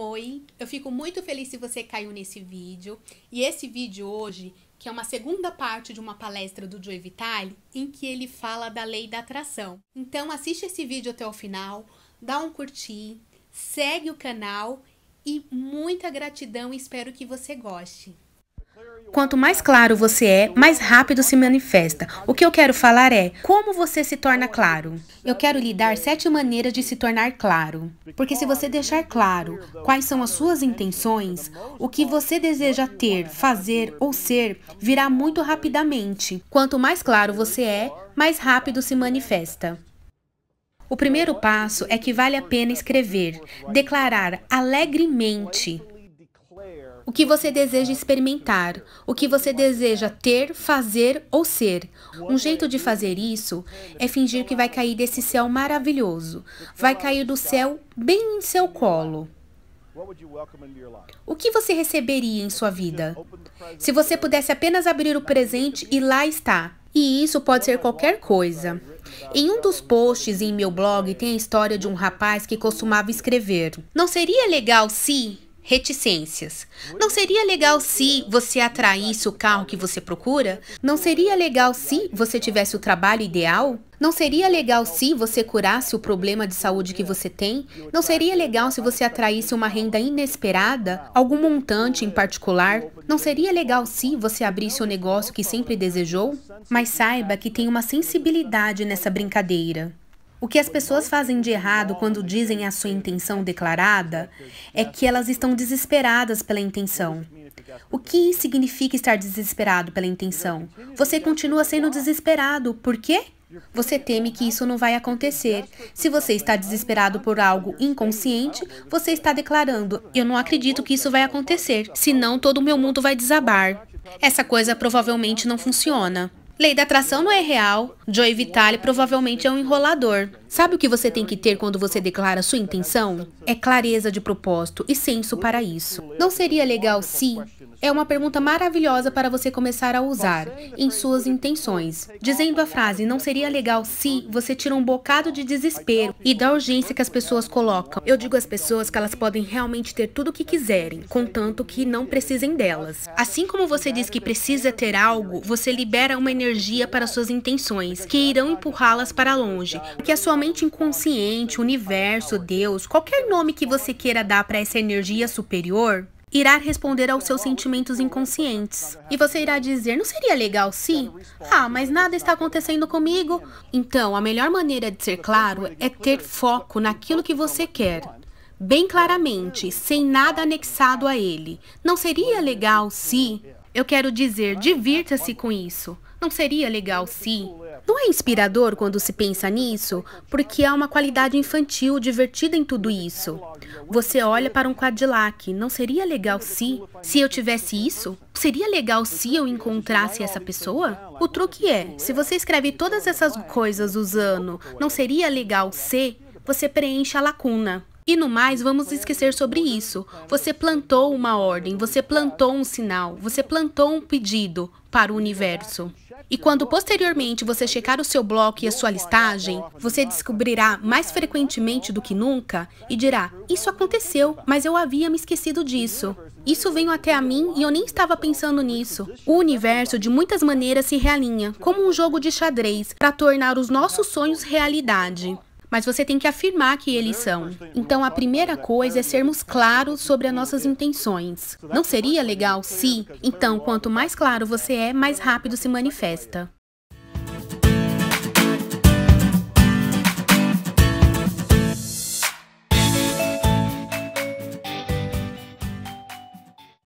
Oi, Eu fico muito feliz se você caiu nesse vídeo. E esse vídeo hoje, que é uma segunda parte de uma palestra do Joe Vitale, em que ele fala da lei da atração. Então assiste esse vídeo até o final, dá um curtir, segue o canal e muita gratidão, espero que você goste. Quanto mais claro você é, mais rápido se manifesta. O que eu quero falar é como você se torna claro. Eu quero lhe dar sete maneiras de se tornar claro. Porque se você deixar claro quais são as suas intenções, o que você deseja ter, fazer ou ser virá muito rapidamente. Quanto mais claro você é, mais rápido se manifesta. O primeiro passo é que vale a pena escrever, declarar alegremente o que você deseja experimentar, o que você deseja ter, fazer ou ser. Um jeito de fazer isso é fingir que vai cair desse céu maravilhoso, vai cair do céu bem em seu colo. O que você receberia em sua vida? Se você pudesse apenas abrir o presente e lá está. E isso pode ser qualquer coisa. Em um dos posts em meu blog tem a história de um rapaz que costumava escrever: Não seria legal se. Reticências. Não seria legal se você atraísse o carro que você procura? Não seria legal se você tivesse o trabalho ideal? Não seria legal se você curasse o problema de saúde que você tem? Não seria legal se você atraísse uma renda inesperada, algum montante em particular? Não seria legal se você abrisse o negócio que sempre desejou? Mas saiba que tem uma sensibilidade nessa brincadeira. O que as pessoas fazem de errado quando dizem a sua intenção declarada é que elas estão desesperadas pela intenção. O que significa estar desesperado pela intenção? Você continua sendo desesperado, por quê? Você teme que isso não vai acontecer. Se você está desesperado por algo inconsciente, você está declarando: Eu não acredito que isso vai acontecer, senão todo o meu mundo vai desabar. Essa coisa provavelmente não funciona. Lei da atração não é real. Joey Vitale provavelmente é um enrolador. Sabe o que você tem que ter quando você declara sua intenção? É clareza de propósito e senso para isso. Não seria legal se é uma pergunta maravilhosa para você começar a usar tá em suas intenções. Dizendo a frase não seria legal se você tira um bocado de desespero e da urgência que as pessoas colocam. Eu digo às pessoas que elas podem realmente ter tudo o que quiserem, contanto que não precisem delas. Assim como você diz que precisa ter algo, você libera uma energia para suas intenções que irão empurrá-las para longe, porque a sua mente inconsciente, universo, Deus, qualquer nome que você queira dar para essa energia superior, irá responder aos seus sentimentos inconscientes. E você irá dizer: não seria legal se? Ah, mas nada está acontecendo comigo. Então, a melhor maneira de ser claro é ter foco naquilo que você quer. Bem claramente, sem nada anexado a ele. Não seria legal se? Eu quero dizer, divirta-se com isso. Não seria legal se? Não é inspirador quando se pensa nisso? Porque há uma qualidade infantil divertida em tudo isso. Você olha para um Cadillac, não seria legal se... Se eu tivesse isso? Seria legal se eu encontrasse essa pessoa? O truque é, se você escreve todas essas coisas usando não seria legal se, você preenche a lacuna. E no mais, vamos esquecer sobre isso. Você plantou uma ordem, você plantou um sinal, você plantou um pedido para o universo. E quando posteriormente você checar o seu bloco e a sua listagem, você descobrirá mais frequentemente do que nunca e dirá: Isso aconteceu, mas eu havia me esquecido disso. Isso veio até a mim e eu nem estava pensando nisso. O universo, de muitas maneiras, se realinha, como um jogo de xadrez, para tornar os nossos sonhos realidade mas você tem que afirmar que eles são. Então a então, primeira coisa é sermos é claros sobre as nossas intenções. Não seria legal se? Então, quanto mais claro você é, mais rápido se manifesta.